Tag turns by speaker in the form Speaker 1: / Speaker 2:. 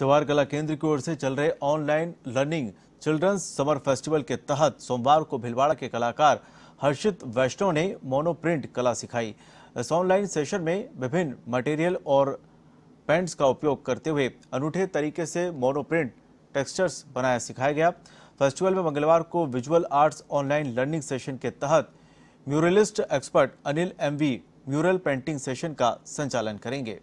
Speaker 1: जवाहर कला केंद्र की ओर से चल रहे online learning children's summer festival के तहत सोमवार को भिलवाड़ा के कलाकार हर्षित वैष्णव ने मोनोप्रिंट कला सिखाई इस ऑनलाइन सेशन में विभिन्न मटेरियल और पेंट्स का उपयोग करते हुए अनूठे तरीके से मोनोप्रिंट टेक्सचर्स बनाया सिखाया गया फेस्टिवल में मंगलवार को visual arts online learning session के तहत muralist expert Anil MV mural painting session का संचालन करेंगे